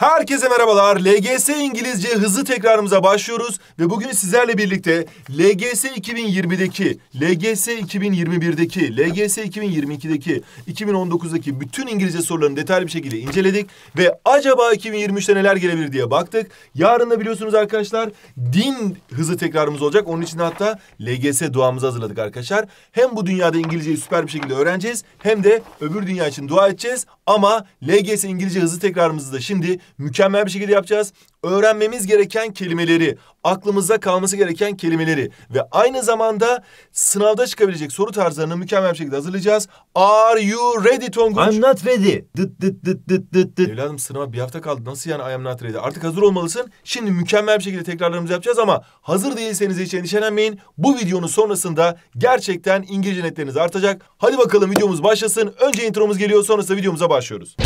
Herkese merhabalar. LGS İngilizce hızlı tekrarımıza başlıyoruz ve bugün sizlerle birlikte LGS 2020'deki, LGS 2021'deki, LGS 2022'deki, 2019'daki bütün İngilizce sorularını detaylı bir şekilde inceledik ve acaba 2023'te neler gelebilir diye baktık. Yarın da biliyorsunuz arkadaşlar din hızlı tekrarımız olacak. Onun için hatta LGS duamızı hazırladık arkadaşlar. Hem bu dünyada İngilizceyi süper bir şekilde öğreneceğiz hem de öbür dünya için dua edeceğiz ama LGS İngilizce hızlı tekrarımızı da şimdi mükemmel bir şekilde yapacağız. Öğrenmemiz gereken kelimeleri, aklımızda kalması gereken kelimeleri ve aynı zamanda sınavda çıkabilecek soru tarzlarını mükemmel bir şekilde hazırlayacağız. Are you ready Tonguç? I'm not ready. Dıt dıt dıt dıt dıt dıt. Evladım sınava bir hafta kaldı. Nasıl yani I am not ready? Artık hazır olmalısın. Şimdi mükemmel bir şekilde tekrarlarımızı yapacağız ama hazır değilseniz hiç endişelenmeyin. Bu videonun sonrasında gerçekten İngilizce netleriniz artacak. Hadi bakalım videomuz başlasın. Önce intromuz geliyor sonrasında videomuza başlıyoruz.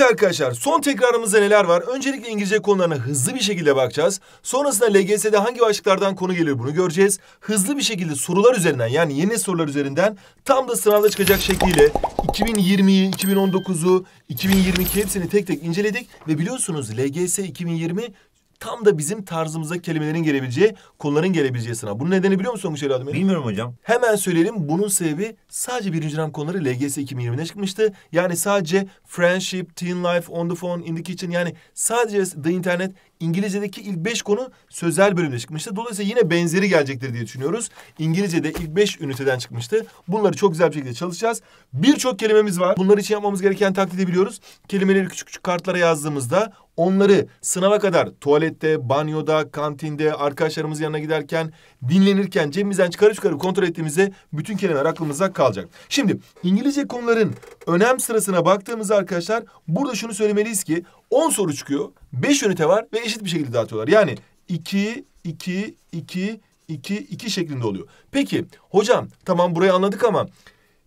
Evet arkadaşlar son tekrarımızda neler var? Öncelikle İngilizce konularına hızlı bir şekilde bakacağız. Sonrasında LGS'de hangi başlıklardan konu geliyor bunu göreceğiz. Hızlı bir şekilde sorular üzerinden yani yeni sorular üzerinden tam da sınavda çıkacak şekliyle 2020'yi, 2019'u, 2022 hepsini tek tek inceledik. Ve biliyorsunuz LGS 2020 tam da bizim tarzımıza kelimelerin gelebileceği, konuların gelebileceği sınav. Bunun nedeni biliyor musun Onguç Ali Adım? Bilmiyorum hocam. Hemen söyleyelim. Bunun sebebi sadece birinci dönem konuları LGS 2020'de çıkmıştı. Yani sadece friendship, teen life, on the phone, in the kitchen yani sadece the internet İngilizce'deki ilk beş konu sözel bölümde çıkmıştı. Dolayısıyla yine benzeri gelecektir diye düşünüyoruz. İngilizce'de ilk beş üniteden çıkmıştı. Bunları çok güzel bir şekilde çalışacağız. Birçok kelimemiz var. Bunlar için yapmamız gereken taklidi biliyoruz. Kelimeleri küçük küçük kartlara yazdığımızda onları sınava kadar tuvalette, banyoda, kantinde, arkadaşlarımız yanına giderken dinlenirken cebimizden çıkarı çıkarı kontrol ettiğimizde bütün kelimeler aklımızda kalacak. Şimdi İngilizce konuların önem sırasına baktığımız arkadaşlar burada şunu söylemeliyiz ki 10 soru çıkıyor. 5 ünite var ve eşit bir şekilde dağıtıyorlar. Yani 2, 2, 2, 2, 2 şeklinde oluyor. Peki hocam tamam burayı anladık ama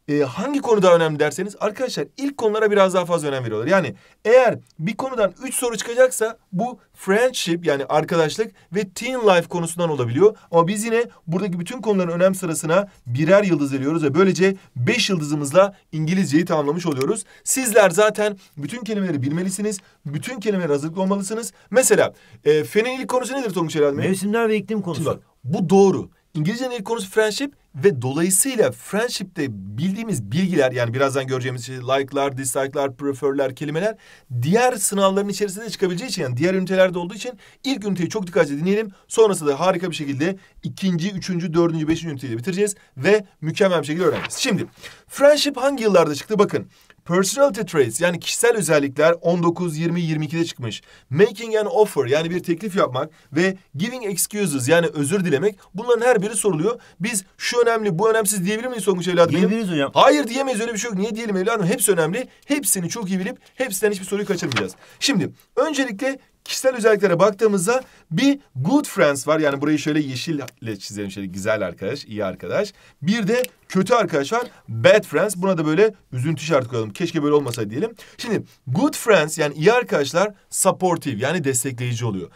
e, hangi konu daha önemli derseniz arkadaşlar ilk konulara biraz daha fazla önem veriyorlar. Yani eğer bir konudan üç soru çıkacaksa bu friendship yani arkadaşlık ve teen life konusundan olabiliyor. Ama biz yine buradaki bütün konuların önem sırasına birer yıldız veriyoruz ve böylece beş yıldızımızla İngilizceyi tamamlamış oluyoruz. Sizler zaten bütün kelimeleri bilmelisiniz. Bütün kelimelere hazırlıklı olmalısınız. Mesela e, fenillik konusu nedir Tonguç Herhalde? Mevsimler ve iklim konusu. Şimdi bak, bu doğru. İngilizcenin ilk konusu friendship ve dolayısıyla friendship'te bildiğimiz bilgiler yani birazdan göreceğimiz şey like'lar, dislike'lar, prefer'ler, kelimeler diğer sınavların içerisinde de çıkabileceği için yani diğer ünitelerde olduğu için ilk üniteyi çok dikkatli dinleyelim. Sonrasında da harika bir şekilde ikinci, üçüncü, dördüncü, beşinci üniteyi bitireceğiz ve mükemmel bir şekilde öğreneceğiz. Şimdi friendship hangi yıllarda çıktı bakın. Personality traits yani kişisel özellikler 19, 20, 22'de çıkmış. Making an offer yani bir teklif yapmak ve giving excuses yani özür dilemek bunların her biri soruluyor. Biz şu önemli bu önemsiz diyebilir miyiz Songuç evladım? Diyebiliriz hocam. Hayır diyemeyiz öyle bir şey yok. Niye diyelim evladım? Hepsi önemli. Hepsini çok iyi bilip hepsinden hiçbir soruyu kaçırmayacağız. Şimdi öncelikle kişisel özelliklere baktığımızda bir good friends var. Yani burayı şöyle yeşille çizelim. Şöyle güzel arkadaş, iyi arkadaş. Bir de kötü arkadaş var. Bad friends. Buna da böyle üzüntü şart koyalım. Keşke böyle olmasa diyelim. Şimdi good friends yani iyi arkadaşlar supportive yani destekleyici oluyor.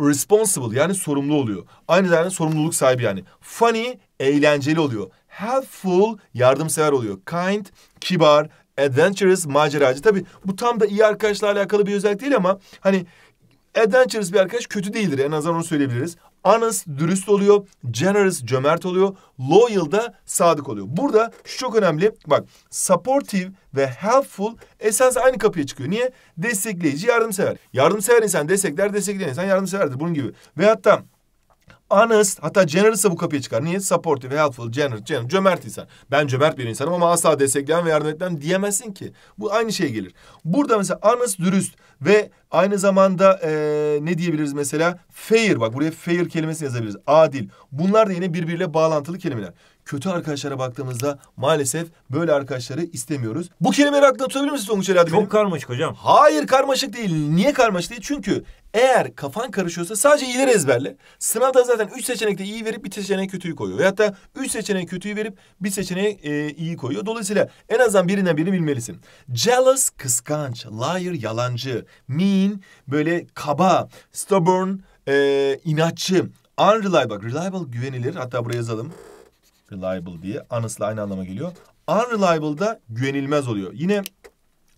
Responsible yani sorumlu oluyor. Aynı zamanda sorumluluk sahibi yani. Funny eğlenceli oluyor. Helpful yardımsever oluyor. Kind kibar, adventurous maceracı. Tabii bu tam da iyi arkadaşla alakalı bir özellik değil ama hani Adventurous bir arkadaş kötü değildir. En azından onu söyleyebiliriz. Honest, dürüst oluyor. Generous, cömert oluyor. Loyal da sadık oluyor. Burada şu çok önemli. Bak supportive ve helpful esas aynı kapıya çıkıyor. Niye? Destekleyici, yardımsever. Yardımsever insan destekler, destekleyen insan yardımseverdir. Bunun gibi. Ve hatta honest hatta generous'a bu kapıya çıkar. Niye? Supportive, helpful, generous, generous. Cömert insan. Ben cömert bir insanım ama asla destekleyen ve yardım etmem diyemezsin ki. Bu aynı şey gelir. Burada mesela honest, dürüst ve aynı zamanda ee, ne diyebiliriz mesela? Fair. Bak buraya fair kelimesini yazabiliriz. Adil. Bunlar da yine birbiriyle bağlantılı kelimeler kötü arkadaşlara baktığımızda maalesef böyle arkadaşları istemiyoruz. Bu kelimeleri aklına tutabilir misin Tonguç Elade? Çok karmaşık hocam. Hayır karmaşık değil. Niye karmaşık değil? Çünkü eğer kafan karışıyorsa sadece iyileri ezberle. Sınavda zaten üç seçenekte iyi verip bir seçeneğe kötüyü koyuyor. Veyahut da üç seçeneğe kötüyü verip bir seçeneğe e, iyi koyuyor. Dolayısıyla en azından birinden birini bilmelisin. Jealous, kıskanç. Liar, yalancı. Mean, böyle kaba. Stubborn, e, inatçı. Unreliable, bak reliable güvenilir. Hatta buraya yazalım. Reliable diye. Honest'la aynı anlama geliyor. Unreliable da güvenilmez oluyor. Yine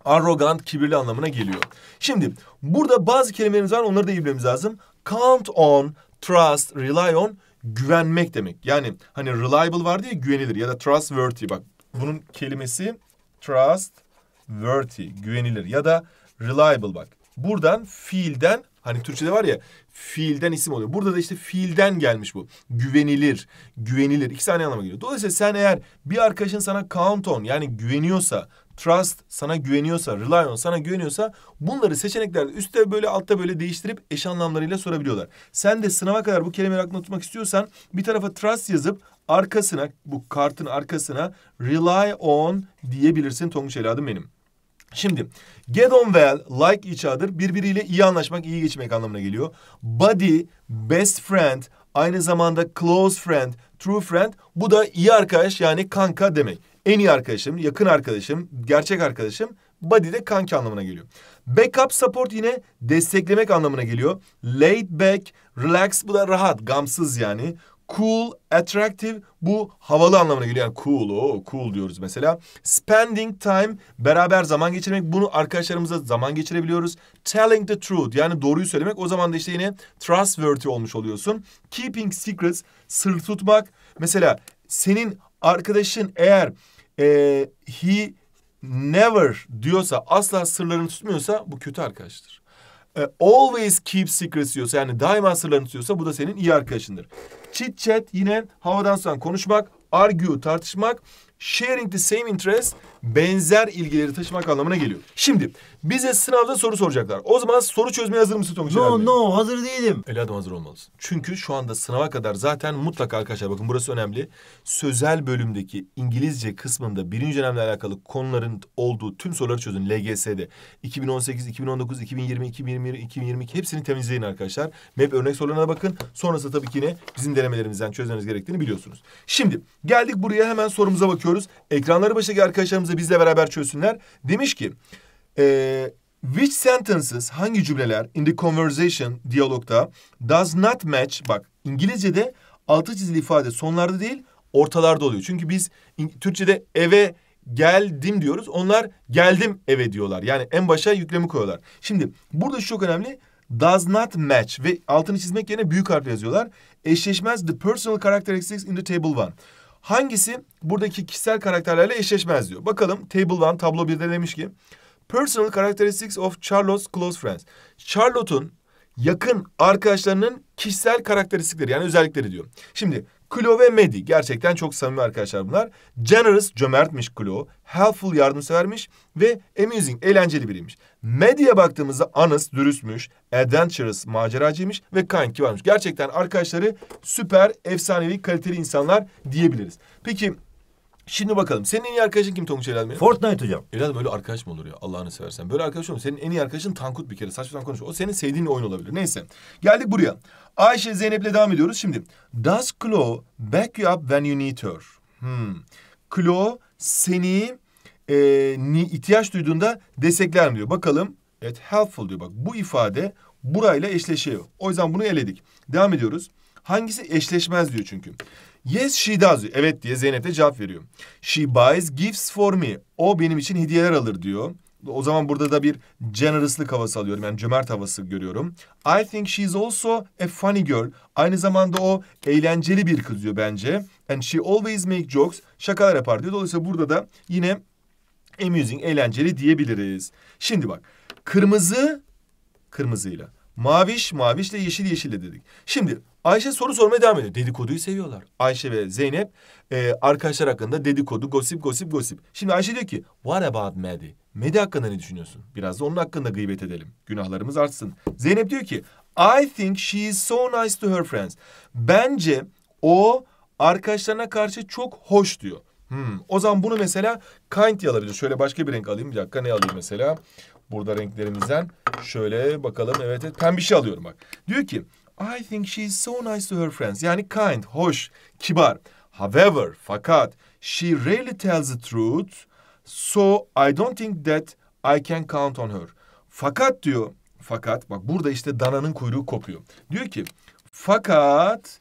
arrogant, kibirli anlamına geliyor. Şimdi burada bazı kelimelerimiz var onları da iyi bilmemiz lazım. Count on, trust, rely on güvenmek demek. Yani hani reliable var diye güvenilir ya da trustworthy bak. Bunun kelimesi trustworthy, güvenilir ya da reliable bak. Buradan fiilden Hani Türkçe'de var ya fiilden isim oluyor. Burada da işte fiilden gelmiş bu. Güvenilir, güvenilir. İki aynı anlama geliyor. Dolayısıyla sen eğer bir arkadaşın sana count on yani güveniyorsa, trust sana güveniyorsa, rely on sana güveniyorsa bunları seçeneklerde üstte böyle altta böyle değiştirip eş anlamlarıyla sorabiliyorlar. Sen de sınava kadar bu kelimeleri aklına tutmak istiyorsan bir tarafa trust yazıp arkasına bu kartın arkasına rely on diyebilirsin Tonguç adım benim. Şimdi get on well, like each other birbiriyle iyi anlaşmak, iyi geçmek anlamına geliyor. Buddy, best friend, aynı zamanda close friend, true friend bu da iyi arkadaş yani kanka demek. En iyi arkadaşım, yakın arkadaşım, gerçek arkadaşım buddy de kanka anlamına geliyor. Backup support yine desteklemek anlamına geliyor. Laid back, relax bu da rahat, gamsız yani. Cool, attractive bu havalı anlamına geliyor. Yani cool, o cool diyoruz mesela. Spending time beraber zaman geçirmek. Bunu arkadaşlarımıza zaman geçirebiliyoruz. Telling the truth yani doğruyu söylemek. O zaman da işte yine trustworthy olmuş oluyorsun. Keeping secrets sır tutmak. Mesela senin arkadaşın eğer e, he never diyorsa asla sırlarını tutmuyorsa bu kötü arkadaştır. E, always keep secrets diyorsa yani daima sırlarını tutuyorsa bu da senin iyi arkadaşındır. Chit chat yine havadan sudan konuşmak, argue tartışmak sharing the same interest benzer ilgileri taşımak anlamına geliyor. Şimdi bize sınavda soru soracaklar. O zaman soru çözmeye hazır mısın Tonguç No abi? no hazır değilim. Eladım hazır olmalısın. Çünkü şu anda sınava kadar zaten mutlaka arkadaşlar bakın burası önemli. Sözel bölümdeki İngilizce kısmında birinci dönemle alakalı konuların olduğu tüm soruları çözün LGS'de. 2018, 2019, 2020, 2021, 2022 hepsini temizleyin arkadaşlar. MEP örnek sorularına bakın. Sonrası tabii ki yine bizim denemelerimizden çözmeniz gerektiğini biliyorsunuz. Şimdi geldik buraya hemen sorumuza bakıyoruz bakıyoruz. Ekranları başındaki arkadaşlarımız da bizle beraber çözsünler. Demiş ki... E, Which sentences, hangi cümleler in the conversation, diyalogda does not match, bak İngilizce'de altı çizili ifade sonlarda değil ortalarda oluyor. Çünkü biz Türkçe'de eve geldim diyoruz. Onlar geldim eve diyorlar. Yani en başa yüklemi koyuyorlar. Şimdi burada şu çok önemli. Does not match ve altını çizmek yerine büyük harf yazıyorlar. Eşleşmez the personal characteristics in the table one. Hangisi buradaki kişisel karakterlerle eşleşmez diyor. Bakalım Table 1 tablo 1'de demiş ki Personal Characteristics of Charlotte's Close Friends. Charlotte'un yakın arkadaşlarının kişisel karakteristikleri yani özellikleri diyor. Şimdi Klo ve Medi gerçekten çok samimi arkadaşlar bunlar. Generous cömertmiş Klo, helpful yardımsevermiş ve amusing eğlenceli biriymiş. Medi'ye baktığımızda honest dürüstmüş, adventurous maceracıymış ve kind varmış. Gerçekten arkadaşları süper, efsanevi, kaliteli insanlar diyebiliriz. Peki Şimdi bakalım. Senin en iyi arkadaşın kim Tonguç Helal benim? Fortnite hocam. Evladım böyle arkadaş mı olur ya Allah'ını seversen? Böyle arkadaş olur mu? Senin en iyi arkadaşın Tankut bir kere. Saçmadan konuşuyor. O senin sevdiğin oyun olabilir. Neyse. Geldik buraya. Ayşe Zeynep'le devam ediyoruz. Şimdi does Klo back you up when you need her? Hmm. Klo seni e, ni, ihtiyaç duyduğunda destekler mi diyor. Bakalım. Evet helpful diyor. Bak bu ifade burayla eşleşiyor. O yüzden bunu eledik. Devam ediyoruz. Hangisi eşleşmez diyor çünkü. Yes she does diyor. Evet diye Zeynep de cevap veriyor. She buys gifts for me. O benim için hediyeler alır diyor. O zaman burada da bir generous'lık havası alıyorum. Yani cömert havası görüyorum. I think she's also a funny girl. Aynı zamanda o eğlenceli bir kız diyor bence. And she always make jokes. Şakalar yapar diyor. Dolayısıyla burada da yine amusing, eğlenceli diyebiliriz. Şimdi bak. Kırmızı kırmızıyla. Maviş mavişle, yeşil yeşille dedik. Şimdi Ayşe soru sormaya devam ediyor. Dedikoduyu seviyorlar. Ayşe ve Zeynep e, arkadaşlar hakkında dedikodu, gosip, gosip, gosip. Şimdi Ayşe diyor ki, what about Maddie? Medi hakkında ne düşünüyorsun? Biraz da onun hakkında gıybet edelim. Günahlarımız artsın. Zeynep diyor ki I think she is so nice to her friends. Bence o arkadaşlarına karşı çok hoş diyor. Hmm. O zaman bunu mesela kind diye alabiliriz. Şöyle başka bir renk alayım. Bir dakika ne alayım mesela? Burada renklerimizden şöyle bakalım. Evet, evet pembe şey alıyorum bak. Diyor ki I think she is so nice to her friends. Yani kind, hoş, kibar. However, fakat she rarely tells the truth. So I don't think that I can count on her. Fakat diyor, fakat bak burada işte dananın kuyruğu kopuyor. Diyor ki fakat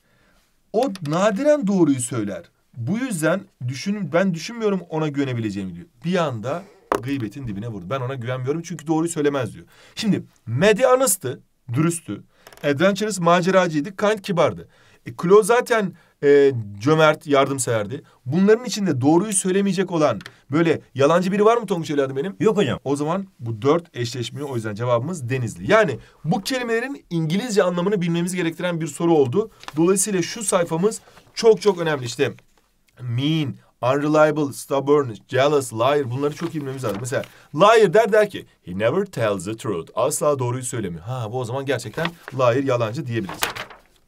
o nadiren doğruyu söyler. Bu yüzden düşün, ben düşünmüyorum ona güvenebileceğimi diyor. Bir anda gıybetin dibine vurdu. Ben ona güvenmiyorum çünkü doğruyu söylemez diyor. Şimdi medyanistı, dürüsttü. Adventurous maceracıydı, kind kibardı. E, Klo zaten e, cömert, yardımseverdi. Bunların içinde doğruyu söylemeyecek olan böyle yalancı biri var mı Tonguç evladım benim? Yok hocam. O zaman bu dört eşleşmiyor. O yüzden cevabımız Denizli. Yani bu kelimelerin İngilizce anlamını bilmemiz gerektiren bir soru oldu. Dolayısıyla şu sayfamız çok çok önemli. İşte mean, unreliable, stubborn, jealous, liar bunları çok iyi bilmemiz lazım. Mesela liar der der ki he never tells the truth. Asla doğruyu söylemiyor. Ha bu o zaman gerçekten liar yalancı diyebiliriz.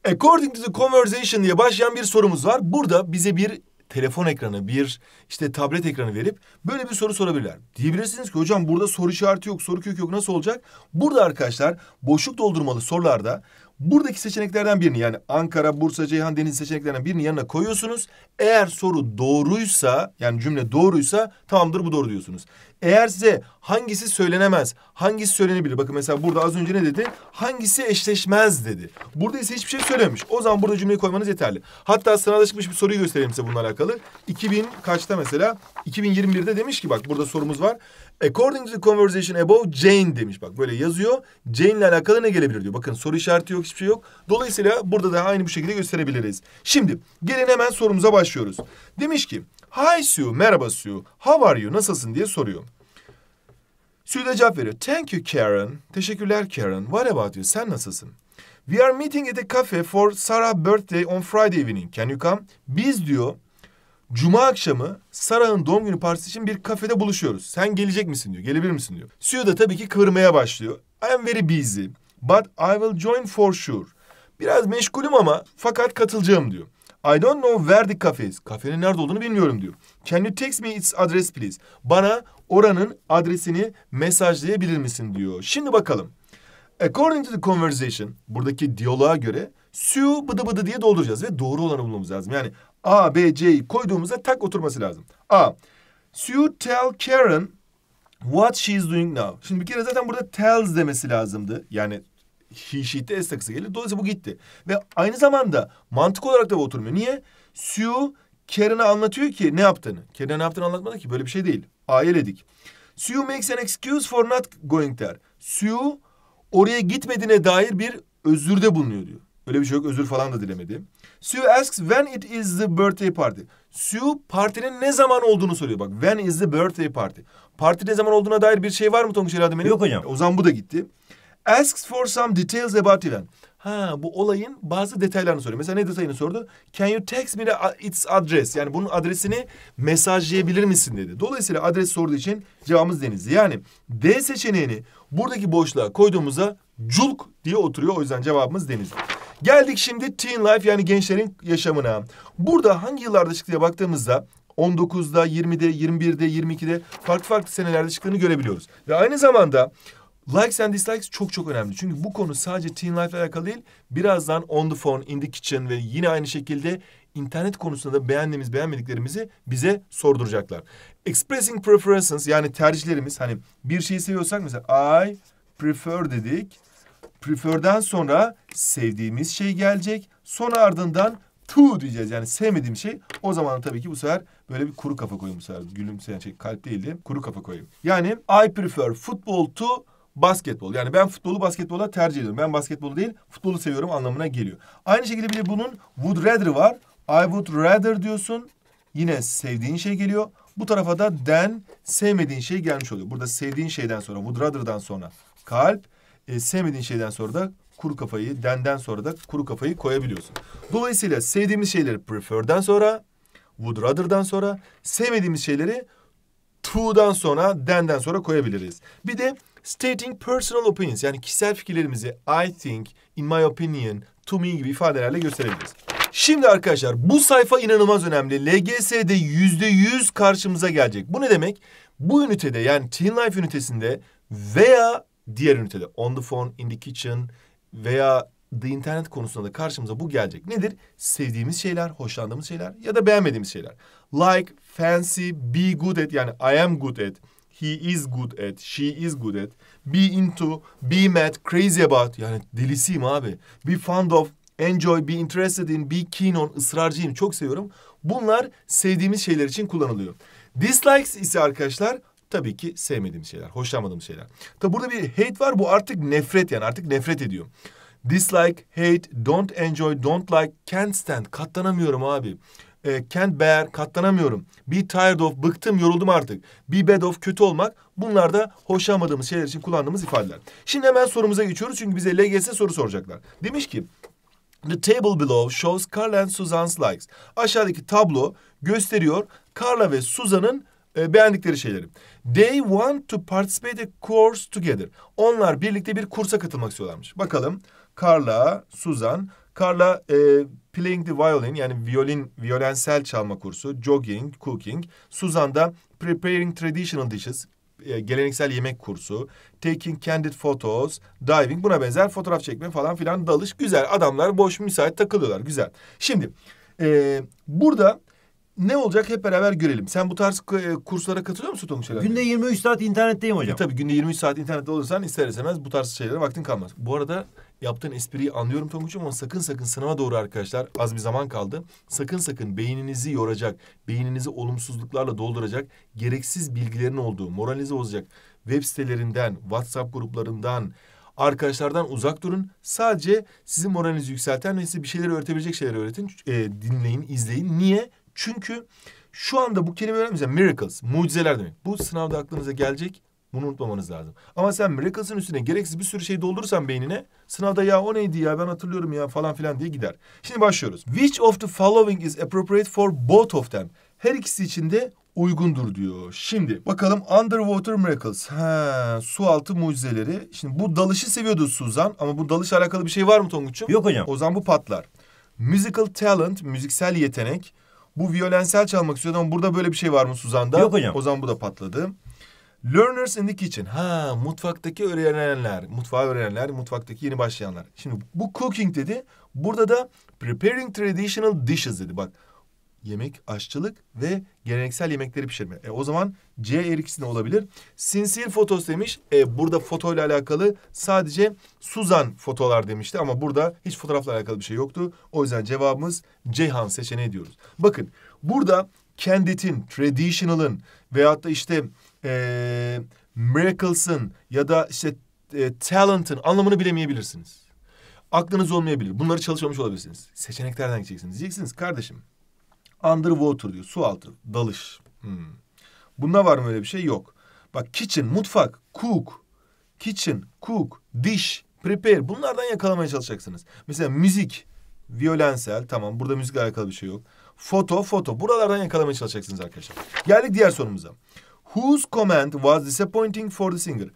According to the conversation diye başlayan bir sorumuz var. Burada bize bir telefon ekranı, bir işte tablet ekranı verip böyle bir soru sorabilirler. Diyebilirsiniz ki hocam burada soru işareti yok, soru kök yok nasıl olacak? Burada arkadaşlar boşluk doldurmalı sorularda buradaki seçeneklerden birini yani Ankara, Bursa, Ceyhan, Deniz seçeneklerinden birini yanına koyuyorsunuz. Eğer soru doğruysa yani cümle doğruysa tamamdır bu doğru diyorsunuz. Eğer size hangisi söylenemez, hangisi söylenebilir? Bakın mesela burada az önce ne dedi? Hangisi eşleşmez dedi. Burada ise hiçbir şey söylememiş. O zaman burada cümleyi koymanız yeterli. Hatta sınavda çıkmış bir soruyu göstereyim size bununla alakalı. 2000 kaçta mesela? 2021'de demiş ki bak burada sorumuz var. According to the conversation above Jane demiş. Bak böyle yazıyor. Jane ile alakalı ne gelebilir diyor. Bakın soru işareti yok hiçbir şey yok. Dolayısıyla burada da aynı bu şekilde gösterebiliriz. Şimdi gelin hemen sorumuza başlıyoruz. Demiş ki Hi Sue, merhaba Sue. How are you, nasılsın diye soruyor. Sue de cevap veriyor. Thank you Karen. Teşekkürler Karen. What about you, sen nasılsın? We are meeting at a cafe for Sarah's birthday on Friday evening. Can you come? Biz diyor, Cuma akşamı Sarah'ın doğum günü partisi için bir kafede buluşuyoruz. Sen gelecek misin diyor, gelebilir misin diyor. Sue da tabii ki kıvırmaya başlıyor. I am very busy, but I will join for sure. Biraz meşgulüm ama fakat katılacağım diyor. I don't know where the cafe is. Kafenin nerede olduğunu bilmiyorum diyor. Can you text me its address please? Bana oranın adresini mesajlayabilir misin diyor. Şimdi bakalım. According to the conversation, buradaki diyaloğa göre Sue bıdı bıdı diye dolduracağız ve doğru olanı bulmamız lazım. Yani A, B, C'yi koyduğumuzda tak oturması lazım. A, Sue tell Karen what she is doing now. Şimdi bir kere zaten burada tells demesi lazımdı. Yani Şiitte es takısı gelir. Dolayısıyla bu gitti. Ve aynı zamanda mantık olarak da bu oturmuyor. Niye? Sue Karen'a anlatıyor ki ne yaptığını. Karen'a ne yaptığını anlatmadı ki. Böyle bir şey değil. Ayeledik. Sue makes an excuse for not going there. Sue oraya gitmediğine dair bir özürde bulunuyor diyor. Öyle bir şey yok. Özür falan da dilemedi. Sue asks when it is the birthday party. Sue partinin ne zaman olduğunu soruyor. Bak when is the birthday party. Parti ne zaman olduğuna dair bir şey var mı Tonguç Elade Yok hocam. O zaman bu da gitti. Asks for some details about event. Ha bu olayın bazı detaylarını soruyor. Mesela ne detayını sordu? Can you text me uh, its address? Yani bunun adresini mesajlayabilir misin dedi. Dolayısıyla adres sorduğu için cevabımız Denizli. Yani D seçeneğini buradaki boşluğa koyduğumuzda culk diye oturuyor. O yüzden cevabımız Denizli. Geldik şimdi teen life yani gençlerin yaşamına. Burada hangi yıllarda çıktı diye baktığımızda 19'da, 20'de, 21'de, 22'de farklı farklı senelerde çıktığını görebiliyoruz. Ve aynı zamanda Likes and dislikes çok çok önemli. Çünkü bu konu sadece teen life ile alakalı değil. Birazdan on the phone, in the kitchen ve yine aynı şekilde internet konusunda da beğendiğimiz beğenmediklerimizi bize sorduracaklar. Expressing preferences yani tercihlerimiz hani bir şeyi seviyorsak mesela I prefer dedik. Prefer'den sonra sevdiğimiz şey gelecek. Sonra ardından to diyeceğiz. Yani sevmediğim şey. O zaman tabii ki bu sefer böyle bir kuru kafa koyayım bu sefer. Gülümseyen şey kalp değildi. Kuru kafa koyayım. Yani I prefer football to basketbol. Yani ben futbolu basketbola tercih ediyorum. Ben basketbolu değil futbolu seviyorum anlamına geliyor. Aynı şekilde bir de bunun would rather var. I would rather diyorsun. Yine sevdiğin şey geliyor. Bu tarafa da den sevmediğin şey gelmiş oluyor. Burada sevdiğin şeyden sonra would rather'dan sonra kalp. E, sevmediğin şeyden sonra da kuru kafayı denden sonra da kuru kafayı koyabiliyorsun. Dolayısıyla sevdiğimiz şeyleri prefer'den sonra would rather'dan sonra sevmediğimiz şeyleri to'dan sonra denden sonra koyabiliriz. Bir de Stating personal opinions yani kişisel fikirlerimizi I think, in my opinion, to me gibi ifadelerle gösterebiliriz. Şimdi arkadaşlar bu sayfa inanılmaz önemli. LGS'de yüzde yüz karşımıza gelecek. Bu ne demek? Bu ünitede yani Teen Life ünitesinde veya diğer ünitede on the phone, in the kitchen veya the internet konusunda da karşımıza bu gelecek. Nedir? Sevdiğimiz şeyler, hoşlandığımız şeyler ya da beğenmediğimiz şeyler. Like, fancy, be good at yani I am good at he is good at, she is good at, be into, be mad, crazy about yani delisiyim abi. Be fond of, enjoy, be interested in, be keen on, ısrarcıyım çok seviyorum. Bunlar sevdiğimiz şeyler için kullanılıyor. Dislikes ise arkadaşlar tabii ki sevmediğim şeyler, hoşlanmadığım şeyler. Tabi burada bir hate var bu artık nefret yani artık nefret ediyor. Dislike, hate, don't enjoy, don't like, can't stand. Katlanamıyorum abi e, can't bear, katlanamıyorum. Be tired of, bıktım, yoruldum artık. Be bad of, kötü olmak. Bunlar da hoşlanmadığımız şeyler için kullandığımız ifadeler. Şimdi hemen sorumuza geçiyoruz çünkü bize LGS soru soracaklar. Demiş ki, The table below shows Carla and Susan's likes. Aşağıdaki tablo gösteriyor Carla ve Susan'ın e, beğendikleri şeyleri. They want to participate a course together. Onlar birlikte bir kursa katılmak istiyorlarmış. Bakalım Carla, Suzan. Carla e, playing the violin yani violin, violensel çalma kursu. Jogging, cooking. Suzan da preparing traditional dishes. E, geleneksel yemek kursu, taking candid photos, diving buna benzer fotoğraf çekme falan filan dalış. Güzel adamlar boş müsait takılıyorlar güzel. Şimdi e, burada ne olacak hep beraber görelim. Sen bu tarz e, kurslara katılıyor musun Tonguç Günde 23 saat internetteyim hocam. E, tabii günde 23 saat internette olursan ister istemez bu tarz şeylere vaktin kalmaz. Bu arada yaptığın espriyi anlıyorum Tonguç'um ama sakın sakın sınava doğru arkadaşlar az bir zaman kaldı. Sakın sakın beyninizi yoracak, beyninizi olumsuzluklarla dolduracak, gereksiz bilgilerin olduğu, moralinizi bozacak web sitelerinden, WhatsApp gruplarından, arkadaşlardan uzak durun. Sadece sizin moralinizi yükselten ve size bir şeyleri öğretebilecek şeyleri öğretin, e, dinleyin, izleyin. Niye? Çünkü şu anda bu kelime önemli. Mesela miracles, mucizeler demek. Bu sınavda aklınıza gelecek. Bunu unutmamanız lazım. Ama sen miracles'ın üstüne gereksiz bir sürü şey doldurursan beynine sınavda ya o neydi ya ben hatırlıyorum ya falan filan diye gider. Şimdi başlıyoruz. Which of the following is appropriate for both of them? Her ikisi için de uygundur diyor. Şimdi bakalım Underwater Miracles. Ha, su altı mucizeleri. Şimdi bu dalışı seviyordu Suzan ama bu dalışla alakalı bir şey var mı Tonguç'um? Yok hocam. O zaman bu patlar. Musical talent, müziksel yetenek. Bu violensel çalmak istiyordu ama burada böyle bir şey var mı Suzan'da? Yok hocam. O zaman bu da patladı. Learners in the kitchen. Ha mutfaktaki öğrenenler, mutfağı öğrenenler, mutfaktaki yeni başlayanlar. Şimdi bu cooking dedi. Burada da preparing traditional dishes dedi. Bak yemek, aşçılık ve geleneksel yemekleri pişirme. E, o zaman C her ne olabilir? Sincere fotos demiş. E, burada foto ile alakalı sadece Suzan fotolar demişti ama burada hiç fotoğrafla alakalı bir şey yoktu. O yüzden cevabımız Ceyhan seçeneği diyoruz. Bakın burada Candid'in, Traditional'ın veyahut da işte e, Miracles'ın ya da işte e, Talent'ın anlamını bilemeyebilirsiniz. Aklınız olmayabilir. Bunları çalışmamış olabilirsiniz. Seçeneklerden gideceksiniz. Diyeceksiniz kardeşim Underwater diyor. Su altı. Dalış. Hmm. Bunda var mı öyle bir şey? Yok. Bak kitchen, mutfak, cook. Kitchen, cook, dish, prepare. Bunlardan yakalamaya çalışacaksınız. Mesela müzik. Violensel. Tamam. Burada müzikle alakalı bir şey yok. Foto, foto. Buralardan yakalamaya çalışacaksınız arkadaşlar. Geldik diğer sorumuza. Whose comment was disappointing for the singer?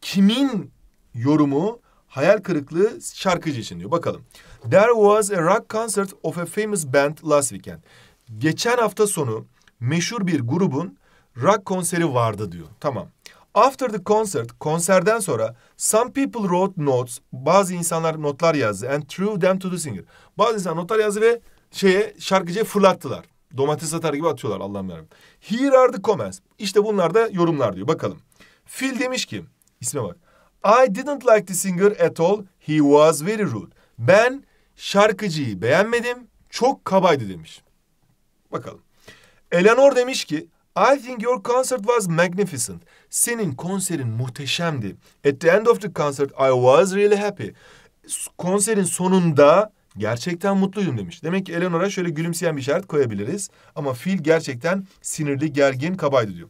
Kimin yorumu hayal kırıklığı şarkıcı için diyor. Bakalım. There was a rock concert of a famous band last weekend geçen hafta sonu meşhur bir grubun rock konseri vardı diyor. Tamam. After the concert, konserden sonra some people wrote notes, bazı insanlar notlar yazdı and threw them to the singer. Bazı insan notlar yazdı ve şeye şarkıcıya fırlattılar. Domates atar gibi atıyorlar Allah'ım yarabbim. Here are the comments. İşte bunlar da yorumlar diyor. Bakalım. Phil demiş ki, isme bak. I didn't like the singer at all. He was very rude. Ben şarkıcıyı beğenmedim. Çok kabaydı demiş. Bakalım. Eleanor demiş ki I think your concert was magnificent. Senin konserin muhteşemdi. At the end of the concert I was really happy. Konserin sonunda gerçekten mutluydum demiş. Demek ki Eleanor'a şöyle gülümseyen bir işaret koyabiliriz. Ama Phil gerçekten sinirli, gergin, kabaydı diyor.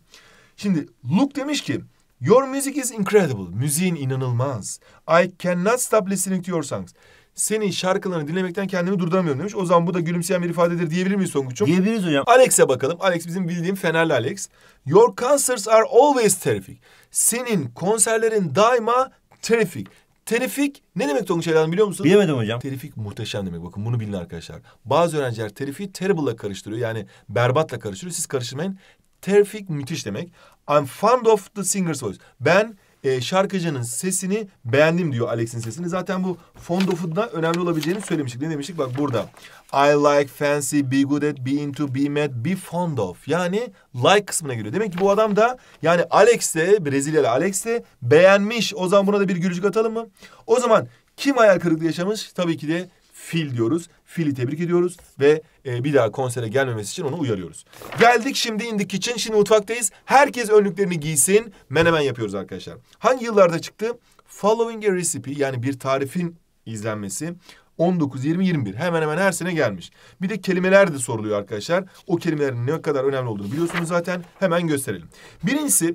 Şimdi Luke demiş ki Your music is incredible. Müziğin inanılmaz. I cannot stop listening to your songs senin şarkılarını dinlemekten kendimi durduramıyorum demiş. O zaman bu da gülümseyen bir ifadedir diyebilir miyiz Songuç'um? Diyebiliriz hocam. Alex'e bakalım. Alex bizim bildiğim Fenerli Alex. Your concerts are always terrific. Senin konserlerin daima terrific. Terrific ne demek Tonguç Evladım biliyor musun? Bilemedim hocam. Terrific muhteşem demek. Bakın bunu bilin arkadaşlar. Bazı öğrenciler terifiği terrible'la karıştırıyor. Yani berbatla karıştırıyor. Siz karıştırmayın. Terrific müthiş demek. I'm fond of the singer's voice. Ben e, şarkıcının sesini beğendim diyor Alex'in sesini. Zaten bu Fond of'da önemli olabileceğini söylemiştik. Ne demiştik? Bak burada. I like, fancy, be good at, be into, be mad, be fond of. Yani like kısmına giriyor. Demek ki bu adam da yani Alex'e Brezilyalı Alex'e beğenmiş. O zaman buna da bir gülücük atalım mı? O zaman kim hayal kırıklığı yaşamış? Tabii ki de Fil diyoruz. Fil'i tebrik ediyoruz ve e, bir daha konsere gelmemesi için onu uyarıyoruz. Geldik şimdi indik için. Şimdi mutfaktayız. Herkes önlüklerini giysin. Menemen yapıyoruz arkadaşlar. Hangi yıllarda çıktı? Following a recipe yani bir tarifin izlenmesi 19, 20, 21 hemen hemen her sene gelmiş. Bir de kelimeler de soruluyor arkadaşlar. O kelimelerin ne kadar önemli olduğunu biliyorsunuz zaten. Hemen gösterelim. Birincisi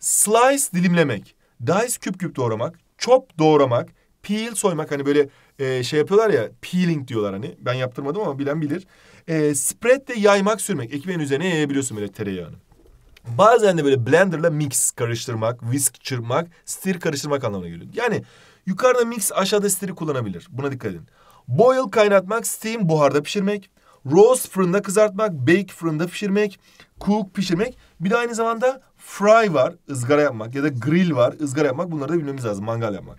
slice dilimlemek, dice küp küp doğramak, chop doğramak, peel soymak hani böyle e, şey yapıyorlar ya peeling diyorlar hani. Ben yaptırmadım ama bilen bilir. E, spread de yaymak sürmek. Ekmeğin üzerine yayabiliyorsun böyle tereyağını. Bazen de böyle blenderla mix karıştırmak, whisk çırpmak, stir karıştırmak anlamına geliyor. Yani yukarıda mix aşağıda stir'i kullanabilir. Buna dikkat edin. Boil kaynatmak, steam buharda pişirmek. Roast fırında kızartmak, bake fırında pişirmek, cook pişirmek. Bir de aynı zamanda fry var, ızgara yapmak ya da grill var, ızgara yapmak. Bunları da bilmemiz lazım, mangal yapmak.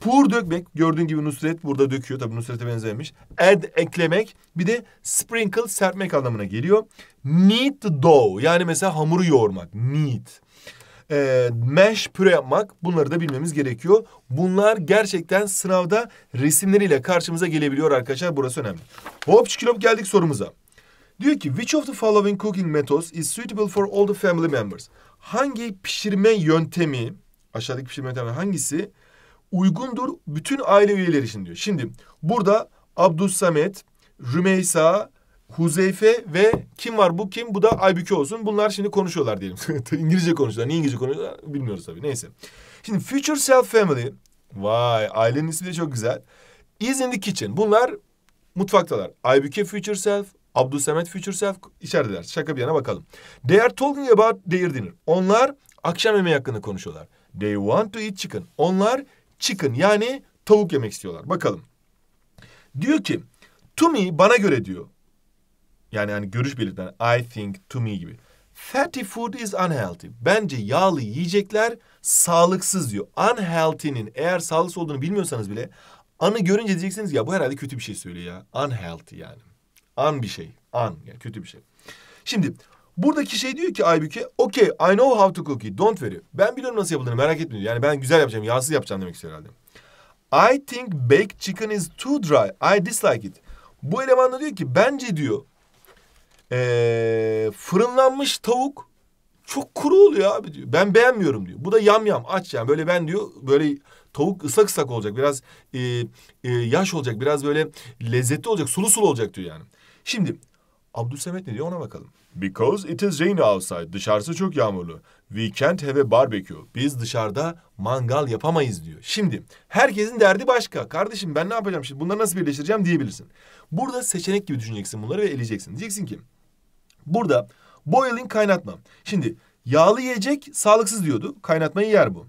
Pur dökmek gördüğün gibi Nusret burada döküyor tabii Nusret'e benzemiş. Add eklemek bir de sprinkle serpmek anlamına geliyor. Knead dough yani mesela hamuru yoğurmak knead. E, ee, mesh püre yapmak bunları da bilmemiz gerekiyor. Bunlar gerçekten sınavda resimleriyle karşımıza gelebiliyor arkadaşlar burası önemli. Hop çikilop geldik sorumuza. Diyor ki which of the following cooking methods is suitable for all the family members? Hangi pişirme yöntemi aşağıdaki pişirme yöntemi hangisi uygundur bütün aile üyeleri için diyor. Şimdi burada Abdus Rümeysa, Huzeyfe ve kim var bu kim? Bu da Aybüke olsun. Bunlar şimdi konuşuyorlar diyelim. İngilizce konuşuyorlar. Niye İngilizce konuşuyorlar bilmiyoruz tabii. Neyse. Şimdi Future Self Family. Vay ailenin ismi de çok güzel. Is in the kitchen. Bunlar mutfaktalar. Aybüke Future Self, Abdülsemet Future Self içerideler. Şaka bir yana bakalım. They are talking about their dinner. Onlar akşam yemeği hakkında konuşuyorlar. They want to eat chicken. Onlar chicken yani tavuk yemek istiyorlar. Bakalım. Diyor ki to me bana göre diyor. Yani hani görüş belirten I think to me gibi. Fatty food is unhealthy. Bence yağlı yiyecekler sağlıksız diyor. Unhealthy'nin eğer sağlıksız olduğunu bilmiyorsanız bile anı görünce diyeceksiniz ya bu herhalde kötü bir şey söylüyor ya. Unhealthy yani. An bir şey. An yani kötü bir şey. Şimdi Buradaki şey diyor ki Aybüke, okay I know how to cook it, don't worry. Ben biliyorum nasıl yapıldığını merak etmeyin. Yani ben güzel yapacağım, yağsız yapacağım demek istiyor herhalde. I think baked chicken is too dry, I dislike it. Bu eleman da diyor ki bence diyor ee, fırınlanmış tavuk çok kuru oluyor abi diyor. Ben beğenmiyorum diyor. Bu da yam yam aç yani böyle ben diyor böyle tavuk ıslak ıslak olacak biraz e, e, yaş olacak biraz böyle lezzetli olacak sulu sulu olacak diyor yani. Şimdi Abdülsemet ne diyor ona bakalım. Because it is rainy outside. Dışarısı çok yağmurlu. We can't have a barbecue. Biz dışarıda mangal yapamayız diyor. Şimdi herkesin derdi başka. Kardeşim ben ne yapacağım şimdi? Bunları nasıl birleştireceğim diyebilirsin. Burada seçenek gibi düşüneceksin bunları ve eleyeceksin. Diyeceksin ki burada boiling kaynatma. Şimdi yağlı yiyecek sağlıksız diyordu. Kaynatmayı yer bu.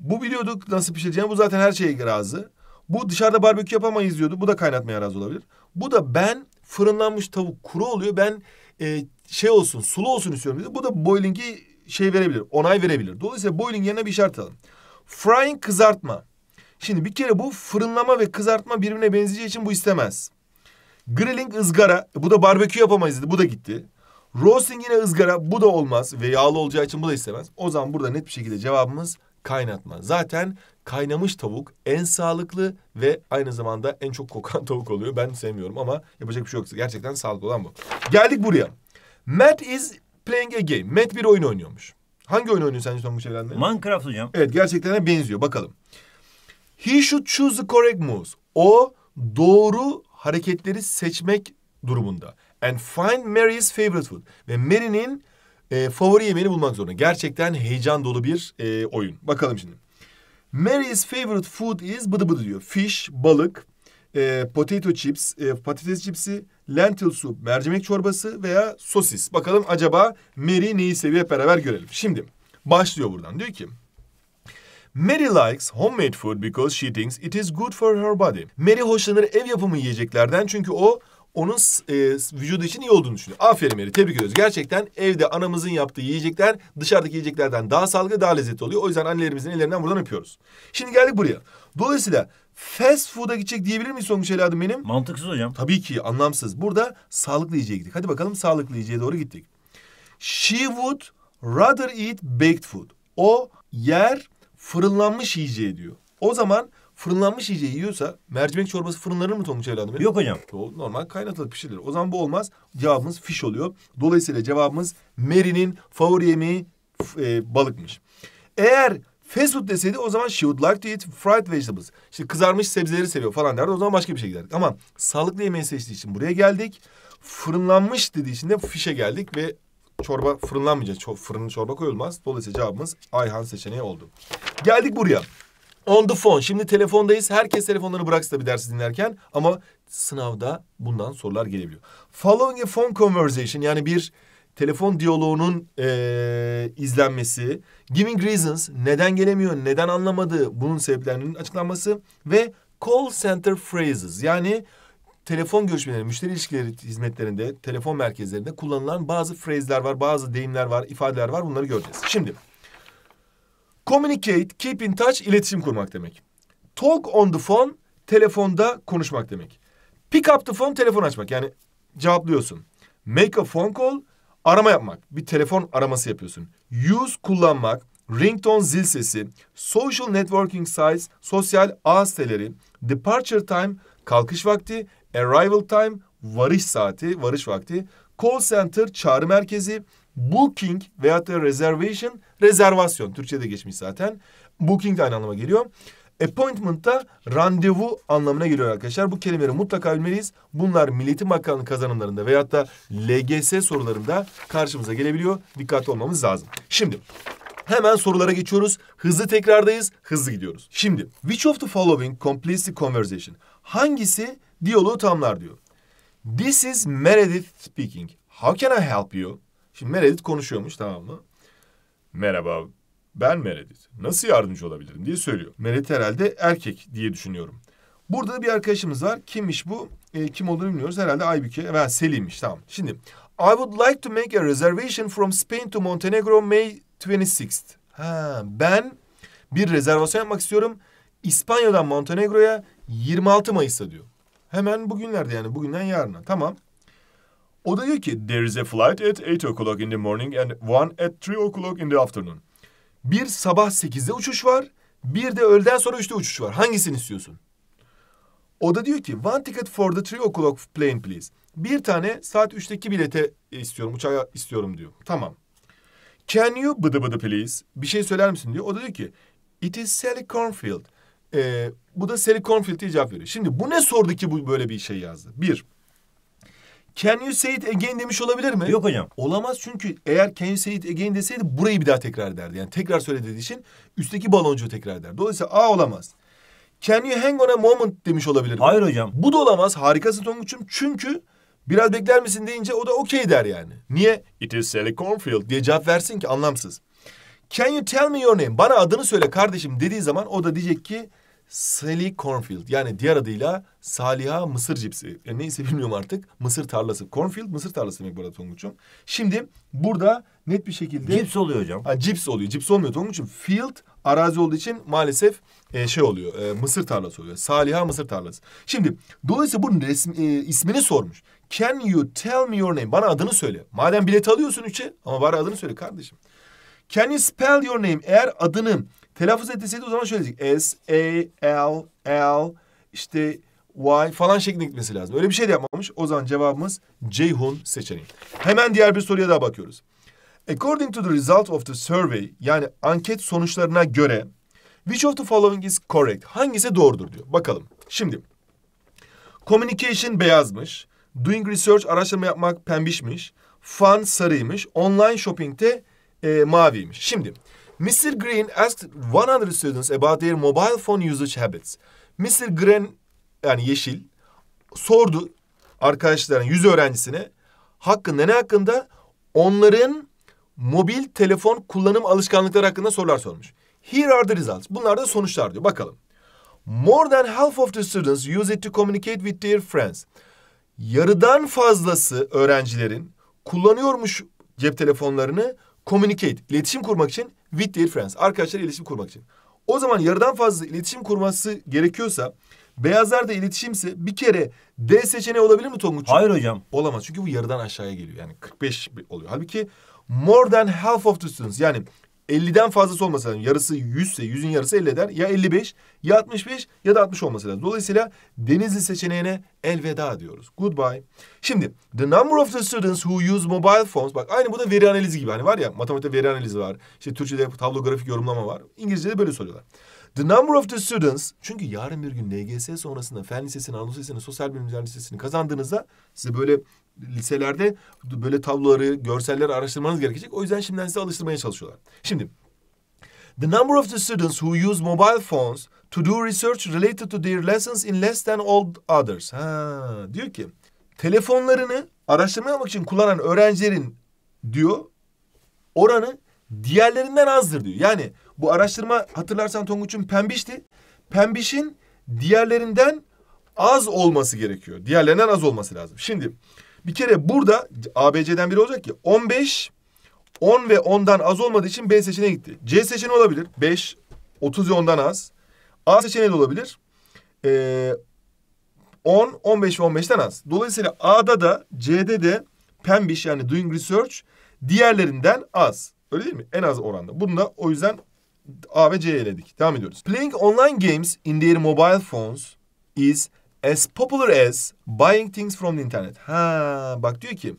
Bu biliyorduk nasıl pişireceğini. Bu zaten her şeye razı. Bu dışarıda barbekü yapamayız diyordu. Bu da kaynatmaya razı olabilir. Bu da ben fırınlanmış tavuk kuru oluyor. Ben e, şey olsun, sulu olsun istiyorum dedi. Bu da boiling'i şey verebilir, onay verebilir. Dolayısıyla boiling yerine bir şart alalım. Frying kızartma. Şimdi bir kere bu fırınlama ve kızartma birbirine benzeyeceği için bu istemez. Grilling ızgara. bu da barbekü yapamayız dedi. Bu da gitti. Roasting yine ızgara. Bu da olmaz. Ve yağlı olacağı için bu da istemez. O zaman burada net bir şekilde cevabımız kaynatma. Zaten kaynamış tavuk en sağlıklı ve aynı zamanda en çok kokan tavuk oluyor. Ben sevmiyorum ama yapacak bir şey yok. Gerçekten sağlıklı olan bu. Geldik buraya. Matt is playing a game. Matt bir oyun oynuyormuş. Hangi oyun oynuyor sence Tonguç Evren'de? Minecraft hocam. Evet gerçekten de benziyor. Bakalım. He should choose the correct moves. O doğru hareketleri seçmek durumunda. And find Mary's favorite food. Ve Mary'nin e, favori yemeğini bulmak zorunda. Gerçekten heyecan dolu bir e, oyun. Bakalım şimdi. Mary's favorite food is bıdı bıdı diyor. Fish, balık, e, potato chips, e, patates cipsi, lentil soup, mercimek çorbası veya sosis. Bakalım acaba Mary neyi seviyor beraber görelim. Şimdi başlıyor buradan. Diyor ki Mary likes homemade food because she thinks it is good for her body. Mary hoşlanır ev yapımı yiyeceklerden çünkü o onun e, vücudu için iyi olduğunu düşünüyor. Aferin Meri tebrik ediyoruz. Gerçekten evde anamızın yaptığı yiyecekler dışarıdaki yiyeceklerden daha sağlıklı daha lezzetli oluyor. O yüzden annelerimizin ellerinden buradan öpüyoruz. Şimdi geldik buraya. Dolayısıyla fast food'a gidecek diyebilir miyiz Songül Şeladım benim? Mantıksız hocam. Tabii ki anlamsız. Burada sağlıklı yiyeceğe gittik. Hadi bakalım sağlıklı yiyeceğe doğru gittik. She would rather eat baked food. O yer fırınlanmış yiyeceği diyor. O zaman fırınlanmış yiyeceği yiyorsa mercimek çorbası fırınlanır mı Tonguç evladım? Yok hocam. Normal kaynatılıp pişirilir. O zaman bu olmaz. Cevabımız fiş oluyor. Dolayısıyla cevabımız Mary'nin favori yemeği e, balıkmış. Eğer fast food deseydi o zaman she would like to eat fried vegetables. İşte kızarmış sebzeleri seviyor falan derdi. O zaman başka bir şey giderdik. Ama sağlıklı yemeği seçtiği için buraya geldik. Fırınlanmış dediği için de fişe geldik ve çorba fırınlanmayacak. Ço fırının çorba koyulmaz. Dolayısıyla cevabımız Ayhan seçeneği oldu. Geldik buraya. On the phone. Şimdi telefondayız. Herkes telefonlarını bıraksa tabii dersi dinlerken. Ama sınavda bundan sorular gelebiliyor. Following a phone conversation. Yani bir telefon diyaloğunun e, izlenmesi. Giving reasons. Neden gelemiyor, neden anlamadı. Bunun sebeplerinin açıklanması. Ve call center phrases. Yani telefon görüşmeleri, müşteri ilişkileri hizmetlerinde, telefon merkezlerinde kullanılan bazı phrase'ler var, bazı deyimler var, ifadeler var. Bunları göreceğiz. Şimdi... Communicate, keep in touch, iletişim kurmak demek. Talk on the phone, telefonda konuşmak demek. Pick up the phone, telefon açmak. Yani cevaplıyorsun. Make a phone call, arama yapmak. Bir telefon araması yapıyorsun. Use, kullanmak. Ringtone zil sesi, social networking sites, sosyal ağ siteleri, departure time, kalkış vakti, arrival time, varış saati, varış vakti, call center, çağrı merkezi, Booking veyahut da reservation, rezervasyon. Türkçe'de geçmiş zaten. Booking de aynı anlama geliyor. Appointment da randevu anlamına geliyor arkadaşlar. Bu kelimeleri mutlaka bilmeliyiz. Bunlar Milletin Bakanlığı kazanımlarında veyahut da LGS sorularında karşımıza gelebiliyor. Dikkatli olmamız lazım. Şimdi Hemen sorulara geçiyoruz. Hızlı tekrardayız, hızlı gidiyoruz. Şimdi, which of the following completes the conversation? Hangisi diyaloğu tamlar diyor. This is Meredith speaking. How can I help you? Şimdi Meredith konuşuyormuş tamam mı? Merhaba ben Meredith. Nasıl yardımcı olabilirim diye söylüyor. Meredith herhalde erkek diye düşünüyorum. Burada da bir arkadaşımız var. Kimmiş bu? E, kim olduğunu bilmiyoruz. Herhalde Aybüke veya Selim'miş tamam. Şimdi I would like to make a reservation from Spain to Montenegro May 26th. Ha, ben bir rezervasyon yapmak istiyorum. İspanya'dan Montenegro'ya 26 Mayıs'ta diyor. Hemen bugünlerde yani bugünden yarına. Tamam. O da diyor ki there is a flight at 8 o'clock in the morning and one at 3 o'clock in the afternoon. Bir sabah 8'de uçuş var, bir de öğleden sonra 3'te uçuş var. Hangisini istiyorsun? O da diyor ki one ticket for the 3 o'clock plane please. Bir tane saat 3'teki bilete istiyorum, uçağa istiyorum diyor. Tamam. Can you bıdı bıdı please? Bir şey söyler misin diyor. O da diyor ki it is Sally Cornfield. Ee, bu da Sally diye cevap veriyor. Şimdi bu ne sordu ki bu böyle bir şey yazdı? Bir, Can you say it again demiş olabilir mi? Yok hocam. Olamaz çünkü eğer can you say it again deseydi burayı bir daha tekrar ederdi. Yani tekrar söyle dediği için üstteki baloncuğu tekrar eder. Dolayısıyla A olamaz. Can you hang on a moment demiş olabilir mi? Hayır hocam. Bu da olamaz. Harikasın Tonguç'um çünkü biraz bekler misin deyince o da okey der yani. Niye? It is Sally Cornfield diye cevap versin ki anlamsız. Can you tell me your name? Bana adını söyle kardeşim dediği zaman o da diyecek ki Sally Cornfield yani diğer adıyla Saliha Mısır cipsi. Yani neyse bilmiyorum artık. Mısır tarlası. Cornfield mısır tarlası demek bu arada Tonguç'um. Şimdi burada net bir şekilde... Cips oluyor hocam. Ha, cips oluyor. Cips olmuyor Tonguç'um. Field arazi olduğu için maalesef e, şey oluyor. E, mısır tarlası oluyor. Saliha Mısır tarlası. Şimdi dolayısıyla bunun resim, e, ismini sormuş. Can you tell me your name? Bana adını söyle. Madem bileti alıyorsun üçe ama bari adını söyle kardeşim. Can you spell your name? Eğer adının Telaffuz edilseydi o zaman şöyle diyecek. S, A, L, L işte Y falan şeklinde gitmesi lazım. Öyle bir şey de yapmamış. O zaman cevabımız Ceyhun seçeneği. Hemen diğer bir soruya daha bakıyoruz. According to the result of the survey yani anket sonuçlarına göre which of the following is correct? Hangisi doğrudur diyor. Bakalım. Şimdi communication beyazmış. Doing research araştırma yapmak pembişmiş. Fun sarıymış. Online shopping de e, maviymiş. Şimdi Mr. Green asked 100 students about their mobile phone usage habits. Mr. Green yani yeşil sordu arkadaşların yüz öğrencisine hakkında ne hakkında onların mobil telefon kullanım alışkanlıkları hakkında sorular sormuş. Here are the results. Bunlar da sonuçlar diyor. Bakalım. More than half of the students use it to communicate with their friends. Yarıdan fazlası öğrencilerin kullanıyormuş cep telefonlarını communicate, iletişim kurmak için with their friends, arkadaşlar iletişim kurmak için. O zaman yarıdan fazla iletişim kurması gerekiyorsa beyazlar da iletişimse bir kere D seçeneği olabilir mi Tonguç'um? Hayır hocam. Olamaz çünkü bu yarıdan aşağıya geliyor yani 45 oluyor. Halbuki more than half of the students yani 50'den fazlası olması lazım. Yarısı 100 ise 100'ün yarısı 50 eder. Ya 55 ya 65 ya da 60 olması lazım. Dolayısıyla Denizli seçeneğine elveda diyoruz. Goodbye. Şimdi the number of the students who use mobile phones. Bak aynı bu da veri analizi gibi. Hani var ya matematikte veri analizi var. İşte Türkçe'de tablo grafik yorumlama var. İngilizce'de böyle soruyorlar. The number of the students. Çünkü yarın bir gün LGS sonrasında fen lisesini, Anadolu lisesini, sosyal bilimler lisesini kazandığınızda size böyle liselerde böyle tabloları, görselleri araştırmanız gerekecek. O yüzden şimdiden size alıştırmaya çalışıyorlar. Şimdi The number of the students who use mobile phones to do research related to their lessons in less than all others. Ha, diyor ki telefonlarını araştırma yapmak için kullanan öğrencilerin diyor oranı diğerlerinden azdır diyor. Yani bu araştırma hatırlarsan Tonguç'un pembişti. Pembişin diğerlerinden az olması gerekiyor. Diğerlerinden az olması lazım. Şimdi bir kere burada ABC'den biri olacak ki 15 10 ve 10'dan az olmadığı için B seçeneğine gitti. C seçeneği olabilir. 5 30 ve 10'dan az. A seçeneği de olabilir. Ee, 10, 15 ve 15'ten az. Dolayısıyla A'da da C'de de pembiş yani doing research diğerlerinden az. Öyle değil mi? En az oranda. Bunu da o yüzden A ve C'ye eledik. Devam ediyoruz. Playing online games in their mobile phones is As popular as buying things from the internet. Ha bak diyor ki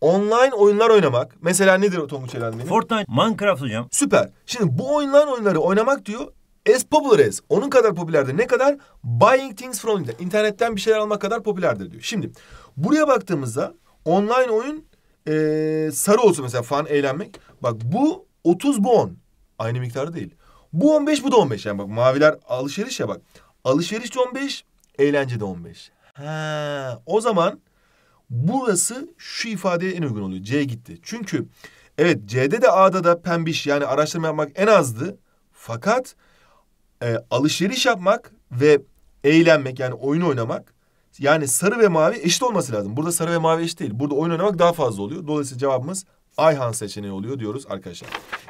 online oyunlar oynamak. Mesela nedir o Tonguç Eren benim? Fortnite, Minecraft hocam. Süper. Şimdi bu online oyunları oynamak diyor as popular as. Onun kadar popülerdir. Ne kadar? Buying things from internet. İnternetten bir şeyler almak kadar popülerdir diyor. Şimdi buraya baktığımızda online oyun ee, sarı olsun mesela fan eğlenmek. Bak bu 30 bu 10. Aynı miktarda değil. Bu 15 bu da 15. Yani bak maviler alışveriş ya bak. Alışveriş de 15, Eğlence de 15. Ha, o zaman burası şu ifadeye en uygun oluyor. C gitti. Çünkü evet C'de de A'da da pembiş yani araştırma yapmak en azdı. Fakat e, alışveriş yapmak ve eğlenmek yani oyun oynamak yani sarı ve mavi eşit olması lazım. Burada sarı ve mavi eşit değil. Burada oyun oynamak daha fazla oluyor. Dolayısıyla cevabımız Ayhan seçeneği oluyor diyoruz arkadaşlar.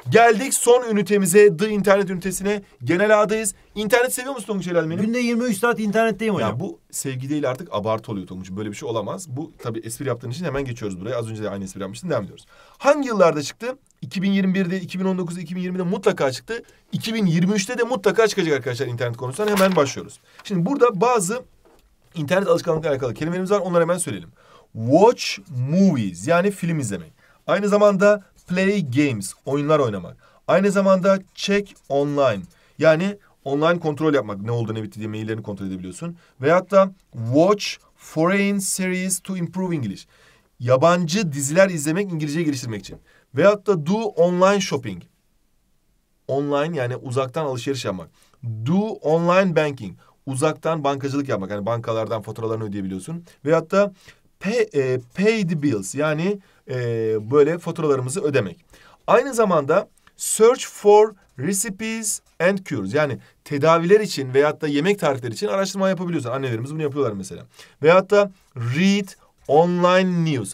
Geldik son ünitemize The internet ünitesine. Genel A'dayız. İnternet seviyor musun Tonguç Helal benim? Günde 23 saat internetteyim hocam. Ya bu sevgi değil artık abartı oluyor Tonguç. Böyle bir şey olamaz. Bu tabii espri yaptığın için hemen geçiyoruz buraya. Az önce de aynı espri yapmıştın. Devam ediyoruz. Hangi yıllarda çıktı? 2021'de, 2019'da, 2020'de mutlaka çıktı. 2023'te de mutlaka çıkacak arkadaşlar internet konusundan. Hemen başlıyoruz. Şimdi burada bazı internet alışkanlıklarıyla alakalı kelimelerimiz var. Onları hemen söyleyelim. Watch movies yani film izlemek. Aynı zamanda play games, oyunlar oynamak. Aynı zamanda check online. Yani online kontrol yapmak. Ne oldu ne bitti diye maillerini kontrol edebiliyorsun. Veyahut da watch foreign series to improve English. Yabancı diziler izlemek İngilizce geliştirmek için. Veyahut da do online shopping. Online yani uzaktan alışveriş yapmak. Do online banking. Uzaktan bankacılık yapmak. Yani bankalardan faturalarını ödeyebiliyorsun. Veyahut da pay, e, pay bills. Yani e, böyle faturalarımızı ödemek. Aynı zamanda search for recipes and cures yani tedaviler için veyahut da yemek tarifleri için araştırma yapabiliyorsun. Annelerimiz bunu yapıyorlar mesela. Veyahut da read online news.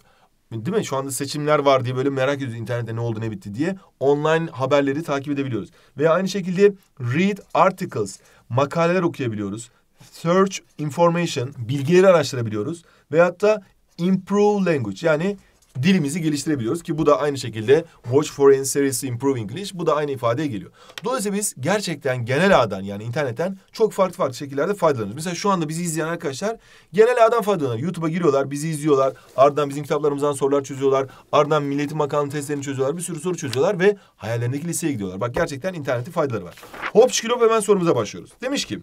Değil mi? Şu anda seçimler var diye böyle merak ediyoruz internette ne oldu ne bitti diye. Online haberleri takip edebiliyoruz. Veya aynı şekilde read articles, makaleler okuyabiliyoruz. Search information, bilgileri araştırabiliyoruz. Veyahut da improve language yani dilimizi geliştirebiliyoruz ki bu da aynı şekilde Watch Foreign Series Improve English bu da aynı ifadeye geliyor. Dolayısıyla biz gerçekten genel ağdan yani internetten çok farklı farklı şekillerde faydalanıyoruz. Mesela şu anda bizi izleyen arkadaşlar genel ağdan faydalanıyor. YouTube'a giriyorlar, bizi izliyorlar. Ardından bizim kitaplarımızdan sorular çözüyorlar. Ardından Milletin Bakanlığı testlerini çözüyorlar. Bir sürü soru çözüyorlar ve hayallerindeki liseye gidiyorlar. Bak gerçekten internetin faydaları var. Hop şikilop hemen sorumuza başlıyoruz. Demiş ki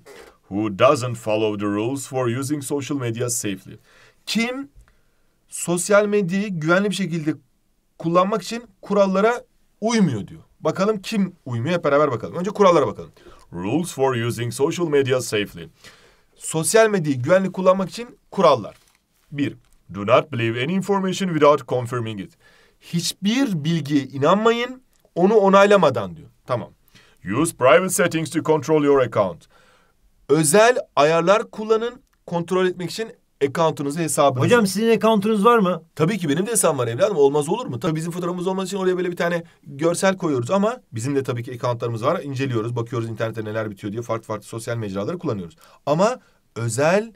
Who doesn't follow the rules for using social media safely? Kim sosyal medyayı güvenli bir şekilde kullanmak için kurallara uymuyor diyor. Bakalım kim uymuyor hep beraber bakalım. Önce kurallara bakalım. Rules for using social media safely. Sosyal medyayı güvenli kullanmak için kurallar. Bir, Do not believe any information without confirming it. Hiçbir bilgiye inanmayın, onu onaylamadan diyor. Tamam. Use private settings to control your account. Özel ayarlar kullanın, kontrol etmek için account'unuzu hesabınızı. Hocam sizin account'unuz var mı? Tabii ki benim de hesabım var evladım. Olmaz olur mu? Tabii bizim fotoğrafımız olması için oraya böyle bir tane görsel koyuyoruz ama bizim de tabii ki account'larımız var. İnceliyoruz, bakıyoruz internette neler bitiyor diye farklı farklı sosyal mecraları kullanıyoruz. Ama özel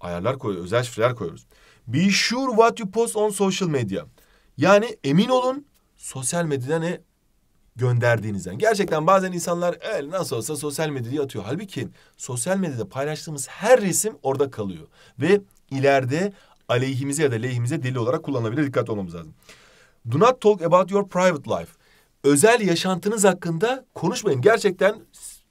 ayarlar koyuyoruz, özel şifreler koyuyoruz. Be sure what you post on social media. Yani emin olun sosyal medyada ne gönderdiğinizden. Gerçekten bazen insanlar el nasıl olsa sosyal medyaya atıyor. Halbuki sosyal medyada paylaştığımız her resim orada kalıyor. Ve ileride aleyhimize ya da lehimize deli olarak kullanılabilir. Dikkat olmamız lazım. Do not talk about your private life. Özel yaşantınız hakkında konuşmayın. Gerçekten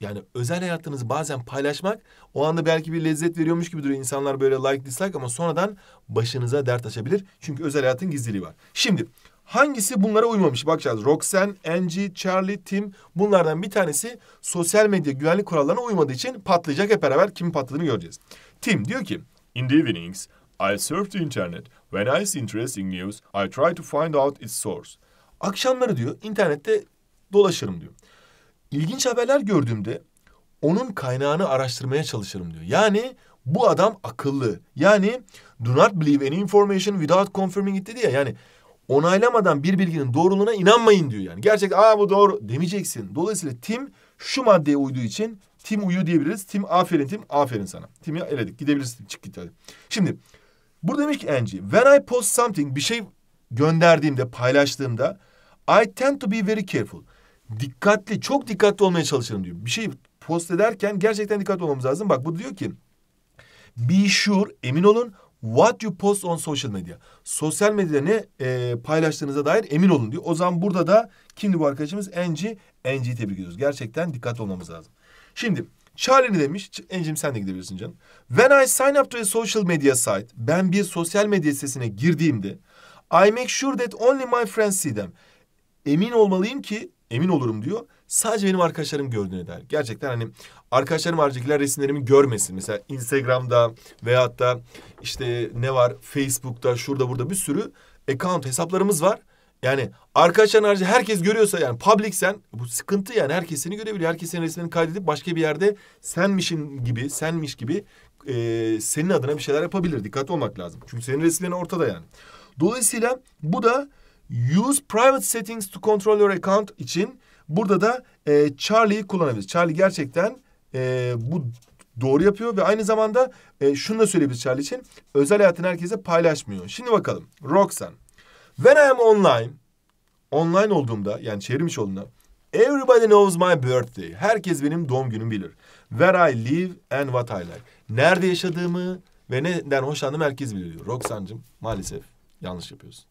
yani özel hayatınızı bazen paylaşmak o anda belki bir lezzet veriyormuş gibi duruyor. İnsanlar böyle like dislike ama sonradan başınıza dert açabilir. Çünkü özel hayatın gizliliği var. Şimdi Hangisi bunlara uymamış? Bakacağız. Roxanne, Angie, Charlie, Tim bunlardan bir tanesi sosyal medya güvenlik kurallarına uymadığı için patlayacak hep beraber kim patladığını göreceğiz. Tim diyor ki In the evenings I surf the internet. When I see interesting news I try to find out its source. Akşamları diyor internette dolaşırım diyor. İlginç haberler gördüğümde onun kaynağını araştırmaya çalışırım diyor. Yani bu adam akıllı. Yani do not believe any information without confirming it dedi ya. Yani onaylamadan bir bilginin doğruluğuna inanmayın diyor yani. Gerçekten aa bu doğru demeyeceksin. Dolayısıyla tim şu maddeye uyduğu için tim uyu diyebiliriz. Tim aferin tim aferin sana. Tim'i eledik gidebilirsin çık git hadi. Şimdi burada demiş ki Angie when I post something bir şey gönderdiğimde paylaştığımda I tend to be very careful. Dikkatli çok dikkatli olmaya çalışırım diyor. Bir şey post ederken gerçekten dikkatli olmamız lazım. Bak bu diyor ki be sure emin olun What you post on social media. Sosyal medyada ne e, paylaştığınıza dair emin olun diyor. O zaman burada da kimdi bu arkadaşımız? Angie. Angie'yi tebrik ediyoruz. Gerçekten dikkat olmamız lazım. Şimdi Charlie ne demiş? Angie'm sen de gidebilirsin canım. When I sign up to a social media site. Ben bir sosyal medya sitesine girdiğimde. I make sure that only my friends see them. Emin olmalıyım ki emin olurum diyor. Sadece benim arkadaşlarım gördüğüne der. Gerçekten hani arkadaşlarım haricikler resimlerimi görmesin. Mesela Instagram'da veyahut da işte ne var Facebook'ta şurada burada bir sürü account hesaplarımız var. Yani arkadaşların harici herkes görüyorsa yani public sen bu sıkıntı yani herkes seni görebiliyor. Herkes senin resmini kaydedip başka bir yerde senmişin gibi senmiş gibi e, senin adına bir şeyler yapabilir. Dikkat olmak lazım. Çünkü senin resimlerin ortada yani. Dolayısıyla bu da Use private settings to control your account için burada da e, Charlie'yi kullanabiliriz. Charlie gerçekten e, bu doğru yapıyor ve aynı zamanda e, şunu da söyleyebiliriz Charlie için. Özel hayatını herkese paylaşmıyor. Şimdi bakalım. Roxanne. When I am online, online olduğumda yani çevrim olduğumda Everybody knows my birthday. Herkes benim doğum günümü bilir. Where I live and what I like. Nerede yaşadığımı ve neden hoşlandığımı herkes biliyor. Roxan'cığım maalesef yanlış yapıyorsun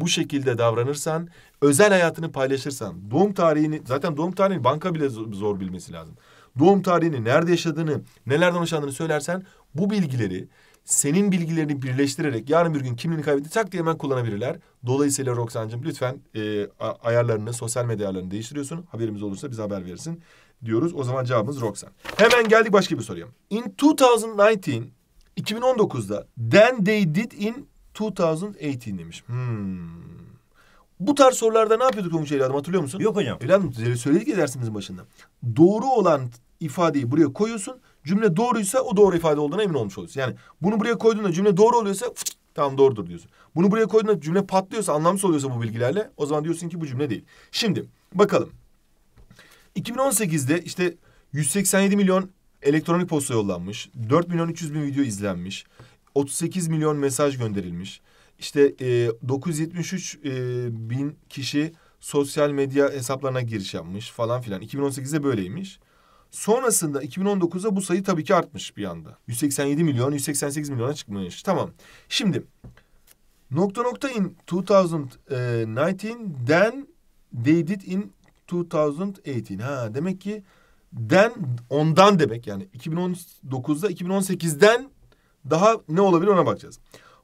bu şekilde davranırsan, özel hayatını paylaşırsan, doğum tarihini zaten doğum tarihini banka bile zor bilmesi lazım. Doğum tarihini, nerede yaşadığını, nelerden hoşlandığını söylersen bu bilgileri senin bilgilerini birleştirerek yarın bir gün kimliğini kaybetti tak diye hemen kullanabilirler. Dolayısıyla Roksancığım lütfen e, ayarlarını, sosyal medya ayarlarını değiştiriyorsun. Haberimiz olursa bize haber verirsin diyoruz. O zaman cevabımız Roxan. Hemen geldik başka bir soruya. In 2019, 2019'da then they did in 2018 demiş. Hmm. Bu tarz sorularda ne yapıyorduk Tonguç evladım hatırlıyor musun? Yok hocam. Evladım söyledik ya dersimizin başında. Doğru olan ifadeyi buraya koyuyorsun. Cümle doğruysa o doğru ifade olduğuna emin olmuş oluyorsun. Yani bunu buraya koyduğunda cümle doğru oluyorsa fıt, tamam doğrudur diyorsun. Bunu buraya koyduğunda cümle patlıyorsa anlamsız oluyorsa bu bilgilerle o zaman diyorsun ki bu cümle değil. Şimdi bakalım. 2018'de işte 187 milyon elektronik posta yollanmış. 4 milyon 300 bin video izlenmiş. 38 milyon mesaj gönderilmiş. İşte e, 973 e, bin kişi sosyal medya hesaplarına giriş yapmış falan filan. 2018'de böyleymiş. Sonrasında 2019'da bu sayı tabii ki artmış bir anda. 187 milyon, 188 milyona çıkmış. Tamam. Şimdi nokta nokta in 2019 they did in 2018. Ha demek ki den ondan demek yani 2019'da 2018'den daha ne olabilir ona bakacağız.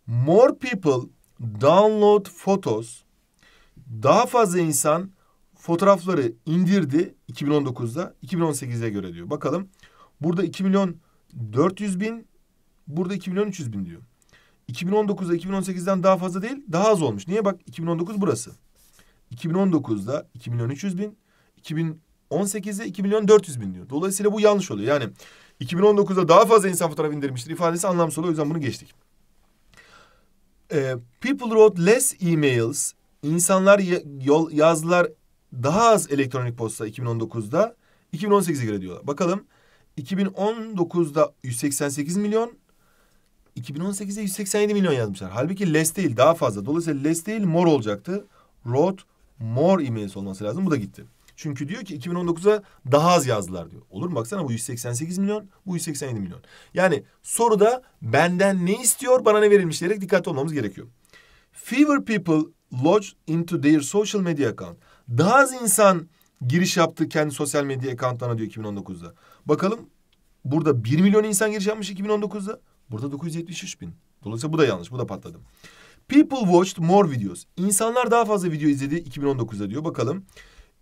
More people download photos. Daha fazla insan fotoğrafları indirdi 2019'da 2018'e göre diyor. Bakalım burada 2 milyon 400 bin burada 2 milyon 300 bin diyor. 2019'da 2018'den daha fazla değil daha az olmuş. Niye bak 2019 burası. 2019'da 2 milyon 300 bin 2018'de 2 milyon 400 bin diyor. Dolayısıyla bu yanlış oluyor. Yani 2019'da daha fazla insan fotoğraf indirmiştir ifadesi anlamsız oluyor. O yüzden bunu geçtik. Ee, people wrote less emails. İnsanlar yazdılar daha az elektronik posta 2019'da. 2018'e göre diyorlar. Bakalım 2019'da 188 milyon, 2018'de 187 milyon yazmışlar. Halbuki less değil daha fazla. Dolayısıyla less değil more olacaktı. Wrote more emails olması lazım. Bu da gitti. Çünkü diyor ki 2019'a daha az yazdılar diyor. Olur mu baksana bu 188 milyon, bu 187 milyon. Yani soruda benden ne istiyor, bana ne verilmiş diyerek dikkatli olmamız gerekiyor. Fewer people lodge into their social media account. Daha az insan giriş yaptı kendi sosyal medya accountlarına diyor 2019'da. Bakalım burada 1 milyon insan giriş yapmış 2019'da. Burada 973 bin. Dolayısıyla bu da yanlış. Bu da patladı. People watched more videos. İnsanlar daha fazla video izledi 2019'da diyor. Bakalım.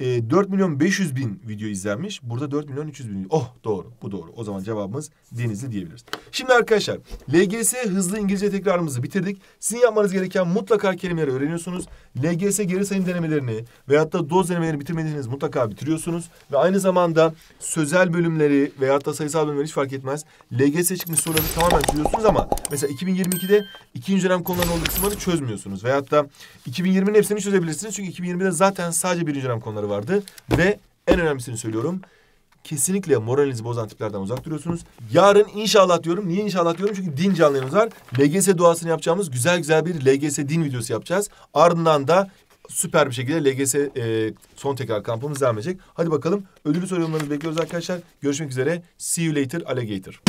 E, ee, 4 milyon 500 bin video izlenmiş. Burada 4 milyon 300 bin. Oh doğru bu doğru. O zaman cevabımız Denizli diyebiliriz. Şimdi arkadaşlar LGS hızlı İngilizce tekrarımızı bitirdik. Sizin yapmanız gereken mutlaka kelimeleri öğreniyorsunuz. LGS geri sayım denemelerini veyahut da doz denemelerini bitirmediğiniz mutlaka bitiriyorsunuz. Ve aynı zamanda sözel bölümleri veyahut da sayısal bölümleri hiç fark etmez. LGS çıkmış soruları tamamen çözüyorsunuz ama mesela 2022'de ikinci dönem konularının olduğu kısımları çözmüyorsunuz. Veyahut da 2020'nin hepsini çözebilirsiniz. Çünkü 2020'de zaten sadece birinci dönem konuları insanları vardı. Ve en önemlisini söylüyorum. Kesinlikle moralinizi bozan tiplerden uzak duruyorsunuz. Yarın inşallah diyorum. Niye inşallah diyorum? Çünkü din canlıyımız var. LGS duasını yapacağımız güzel güzel bir LGS din videosu yapacağız. Ardından da süper bir şekilde LGS e, son tekrar kampımız devam edecek. Hadi bakalım ödülü soruyorlarınızı bekliyoruz arkadaşlar. Görüşmek üzere. See you later alligator.